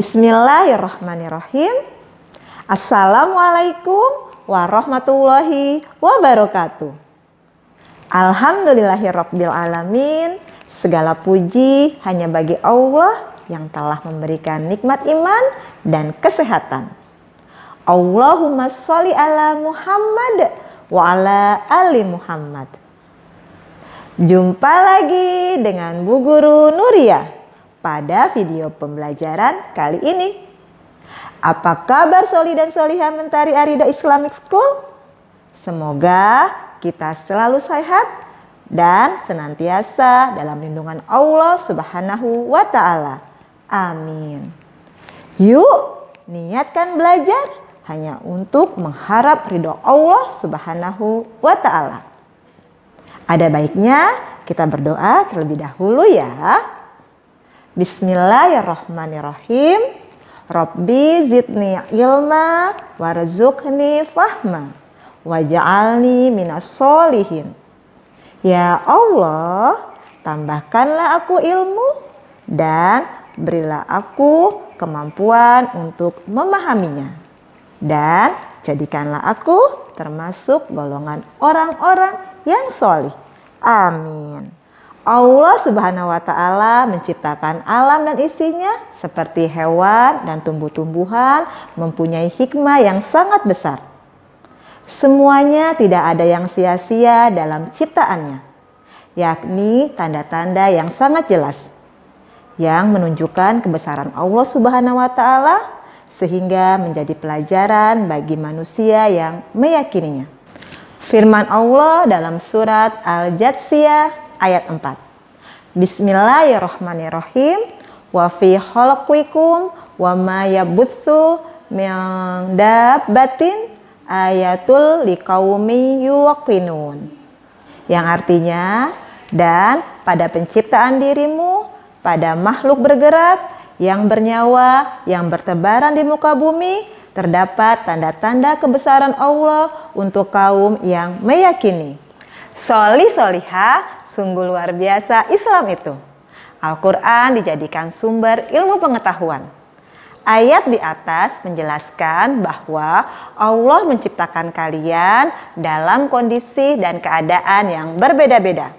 Bismillahirrahmanirrahim. Assalamualaikum warahmatullahi wabarakatuh. Alhamdulillahirabbil alamin. Segala puji hanya bagi Allah yang telah memberikan nikmat iman dan kesehatan. Allahumma sholli ala Muhammad wa ala ali Muhammad. Jumpa lagi dengan Bu Guru Nuria pada video pembelajaran kali ini. Apa kabar Soli dan Soliha Mentari Arido Islamic School? Semoga kita selalu sehat dan senantiasa dalam lindungan Allah Subhanahu wa taala. Amin. Yuk, niatkan belajar hanya untuk mengharap ridho Allah Subhanahu wa Ta'ala. Ada baiknya kita berdoa terlebih dahulu, ya. Bismillahirrahmanirrahim. Rabbi zidni ilma warzuqni fahma waj'alni minas solihin. Ya Allah, tambahkanlah aku ilmu dan berilah aku kemampuan untuk memahaminya. Dan jadikanlah aku termasuk golongan orang-orang yang solih. Amin. Allah Subhanahu wa Ta'ala menciptakan alam dan isinya seperti hewan dan tumbuh-tumbuhan, mempunyai hikmah yang sangat besar. Semuanya tidak ada yang sia-sia dalam ciptaannya, yakni tanda-tanda yang sangat jelas yang menunjukkan kebesaran Allah Subhanahu wa Ta'ala, sehingga menjadi pelajaran bagi manusia yang meyakininya. Firman Allah dalam Surat Al-Jatsiyah ayat 4. Bismillahirrahmanirrahim. Wa fi khalqikum wa ma yabuthu min dabbatin ayatul liqaumi yuqinun. Yang artinya dan pada penciptaan dirimu, pada makhluk bergerak yang bernyawa, yang bertebaran di muka bumi, terdapat tanda-tanda kebesaran Allah untuk kaum yang meyakini. Soli soliha, sungguh luar biasa Islam itu. Al-Quran dijadikan sumber ilmu pengetahuan. Ayat di atas menjelaskan bahwa Allah menciptakan kalian dalam kondisi dan keadaan yang berbeda-beda.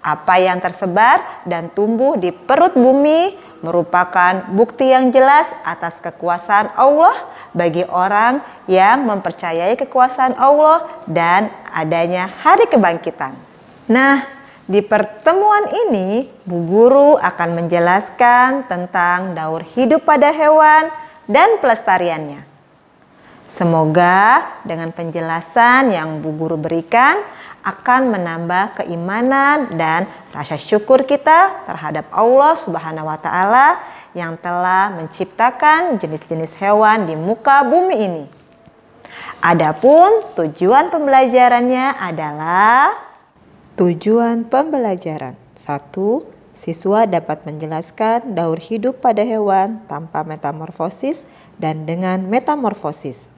Apa yang tersebar dan tumbuh di perut bumi merupakan bukti yang jelas atas kekuasaan Allah bagi orang yang mempercayai kekuasaan Allah dan adanya hari kebangkitan. Nah, di pertemuan ini Bu Guru akan menjelaskan tentang daur hidup pada hewan dan pelestariannya. Semoga dengan penjelasan yang Bu Guru berikan akan menambah keimanan dan rasa syukur kita terhadap Allah Subhanahu wa taala yang telah menciptakan jenis-jenis hewan di muka bumi ini. Adapun tujuan pembelajarannya adalah tujuan pembelajaran. satu Siswa dapat menjelaskan daur hidup pada hewan tanpa metamorfosis dan dengan metamorfosis.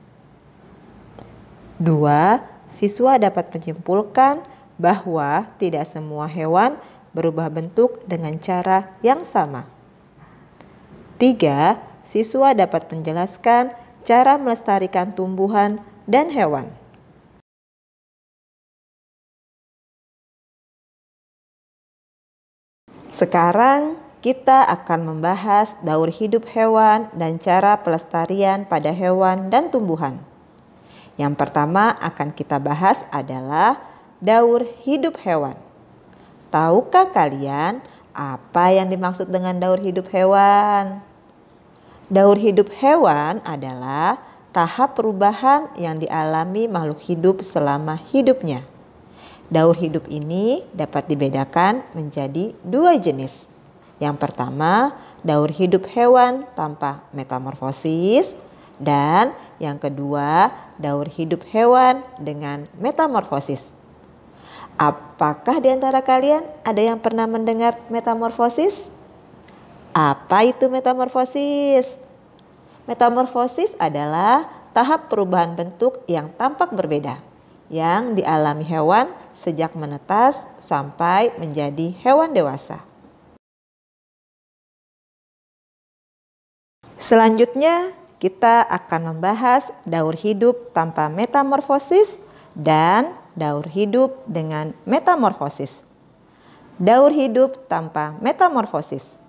dua Siswa dapat menyimpulkan bahwa tidak semua hewan berubah bentuk dengan cara yang sama. tiga Siswa dapat menjelaskan cara melestarikan tumbuhan dan hewan. Sekarang kita akan membahas daur hidup hewan dan cara pelestarian pada hewan dan tumbuhan. Yang pertama akan kita bahas adalah daur hidup hewan. Tahukah kalian apa yang dimaksud dengan daur hidup hewan? Daur hidup hewan adalah tahap perubahan yang dialami makhluk hidup selama hidupnya. Daur hidup ini dapat dibedakan menjadi dua jenis. Yang pertama, daur hidup hewan tanpa metamorfosis dan yang kedua, daur hidup hewan dengan metamorfosis. Apakah di antara kalian ada yang pernah mendengar metamorfosis? Apa itu metamorfosis? Metamorfosis adalah tahap perubahan bentuk yang tampak berbeda yang dialami hewan sejak menetas sampai menjadi hewan dewasa. Selanjutnya, kita akan membahas daur hidup tanpa metamorfosis dan daur hidup dengan metamorfosis. Daur hidup tanpa metamorfosis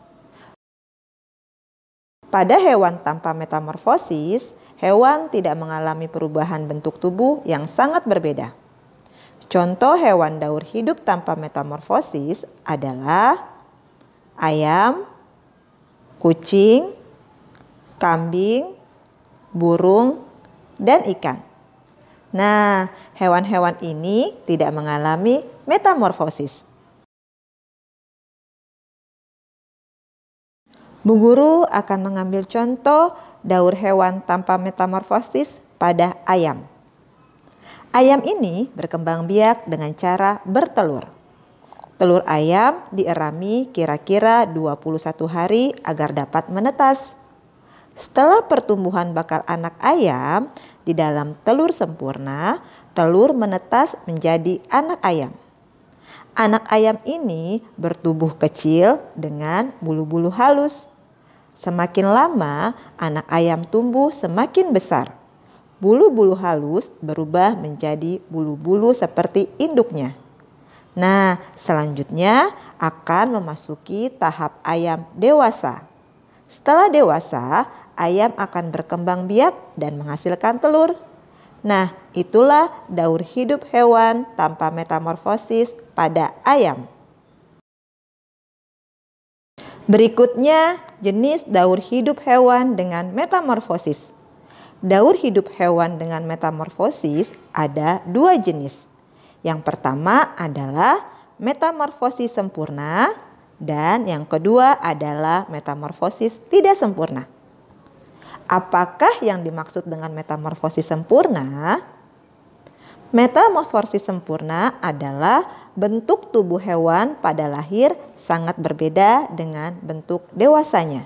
pada hewan tanpa metamorfosis, hewan tidak mengalami perubahan bentuk tubuh yang sangat berbeda. Contoh hewan daur hidup tanpa metamorfosis adalah ayam, kucing, kambing, burung, dan ikan. Nah, hewan-hewan ini tidak mengalami metamorfosis. Bu guru akan mengambil contoh daur hewan tanpa metamorfosis pada ayam. Ayam ini berkembang biak dengan cara bertelur. Telur ayam dierami kira-kira 21 hari agar dapat menetas. Setelah pertumbuhan bakal anak ayam di dalam telur sempurna, telur menetas menjadi anak ayam. Anak ayam ini bertubuh kecil dengan bulu-bulu halus. Semakin lama, anak ayam tumbuh semakin besar. Bulu-bulu halus berubah menjadi bulu-bulu seperti induknya. Nah, selanjutnya akan memasuki tahap ayam dewasa. Setelah dewasa, ayam akan berkembang biak dan menghasilkan telur. Nah, itulah daur hidup hewan tanpa metamorfosis pada ayam. Berikutnya, jenis daur hidup hewan dengan metamorfosis. Daur hidup hewan dengan metamorfosis ada dua jenis. Yang pertama adalah metamorfosis sempurna dan yang kedua adalah metamorfosis tidak sempurna. Apakah yang dimaksud dengan metamorfosis sempurna? Metamorfosis sempurna adalah bentuk tubuh hewan pada lahir sangat berbeda dengan bentuk dewasanya.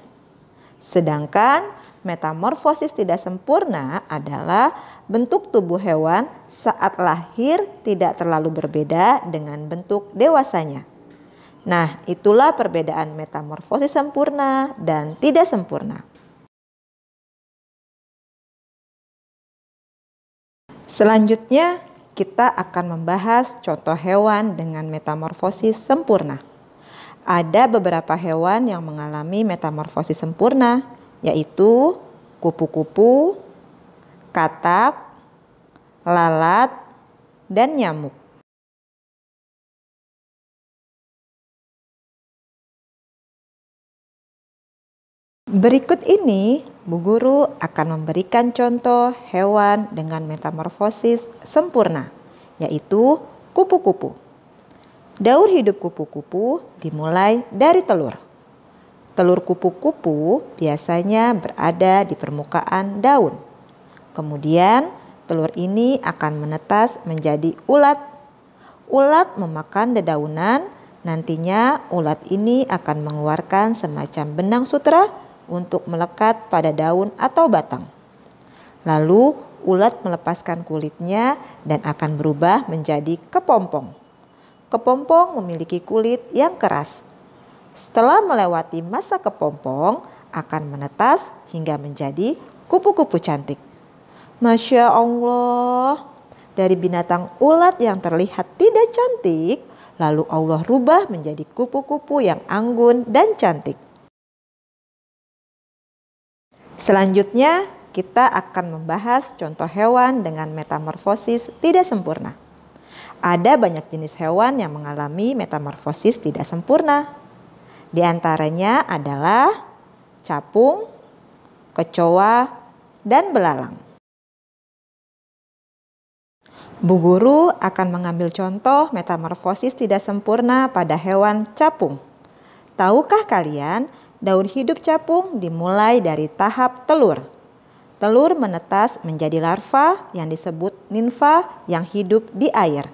Sedangkan metamorfosis tidak sempurna adalah bentuk tubuh hewan saat lahir tidak terlalu berbeda dengan bentuk dewasanya. Nah, itulah perbedaan metamorfosis sempurna dan tidak sempurna. Selanjutnya, kita akan membahas contoh hewan dengan metamorfosis sempurna. Ada beberapa hewan yang mengalami metamorfosis sempurna, yaitu kupu-kupu, katak, lalat, dan nyamuk. Berikut ini Bu Guru akan memberikan contoh hewan dengan metamorfosis sempurna, yaitu kupu-kupu. Daur hidup kupu-kupu dimulai dari telur. Telur kupu-kupu biasanya berada di permukaan daun. Kemudian, telur ini akan menetas menjadi ulat. Ulat memakan dedaunan, nantinya ulat ini akan mengeluarkan semacam benang sutra untuk melekat pada daun atau batang. Lalu ulat melepaskan kulitnya dan akan berubah menjadi kepompong. Kepompong memiliki kulit yang keras. Setelah melewati masa kepompong, akan menetas hingga menjadi kupu-kupu cantik. Masya Allah, dari binatang ulat yang terlihat tidak cantik, lalu Allah rubah menjadi kupu-kupu yang anggun dan cantik. Selanjutnya, kita akan membahas contoh hewan dengan metamorfosis tidak sempurna. Ada banyak jenis hewan yang mengalami metamorfosis tidak sempurna. Di antaranya adalah capung, kecoa, dan belalang. Bu Guru akan mengambil contoh metamorfosis tidak sempurna pada hewan capung. Tahukah kalian Daur hidup capung dimulai dari tahap telur. Telur menetas menjadi larva yang disebut ninfa yang hidup di air.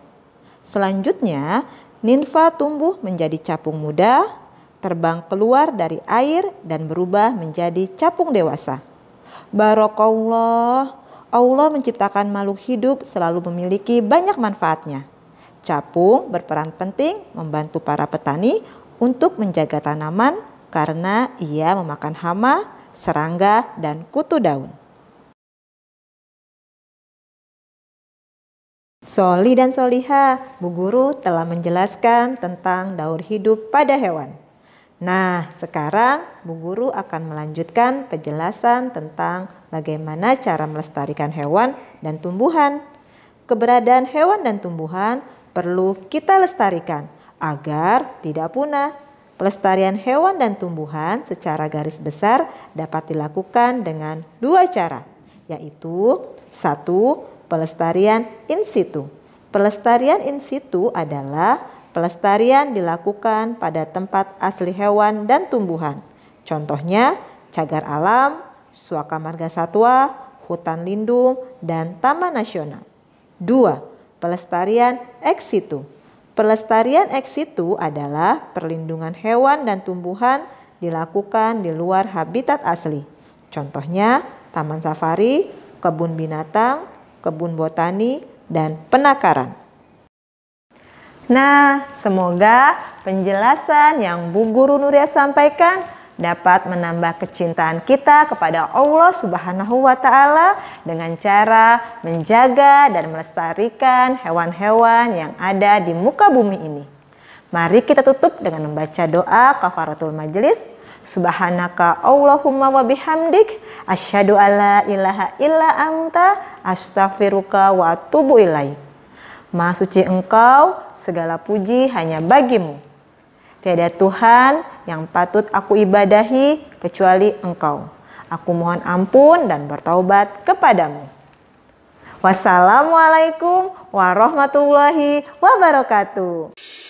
Selanjutnya, ninfa tumbuh menjadi capung muda, terbang keluar dari air dan berubah menjadi capung dewasa. Barokallah, Allah menciptakan makhluk hidup selalu memiliki banyak manfaatnya. Capung berperan penting membantu para petani untuk menjaga tanaman karena ia memakan hama, serangga, dan kutu daun. Soli dan Soliha, Bu Guru telah menjelaskan tentang daur hidup pada hewan. Nah, sekarang Bu Guru akan melanjutkan penjelasan tentang bagaimana cara melestarikan hewan dan tumbuhan. Keberadaan hewan dan tumbuhan perlu kita lestarikan agar tidak punah Pelestarian hewan dan tumbuhan secara garis besar dapat dilakukan dengan dua cara, yaitu satu pelestarian in situ. Pelestarian in situ adalah pelestarian dilakukan pada tempat asli hewan dan tumbuhan. Contohnya cagar alam, suaka marga satwa, hutan lindung, dan taman nasional. Dua Pelestarian ex situ Pelestarian ex situ adalah perlindungan hewan dan tumbuhan dilakukan di luar habitat asli. Contohnya, taman safari, kebun binatang, kebun botani, dan penakaran. Nah, semoga penjelasan yang Bu Guru Nuria sampaikan dapat menambah kecintaan kita kepada Allah Subhanahu wa taala dengan cara menjaga dan melestarikan hewan-hewan yang ada di muka bumi ini. Mari kita tutup dengan membaca doa kafaratul majelis. Subhanaka Allahumma wa bihamdik asyhadu alla ilaha illa anta astaghfiruka wa atubu ilaik. Maha suci engkau, segala puji hanya bagimu. Tiada Tuhan yang patut aku ibadahi kecuali Engkau. Aku mohon ampun dan bertaubat kepadamu. Wassalamualaikum warahmatullahi wabarakatuh.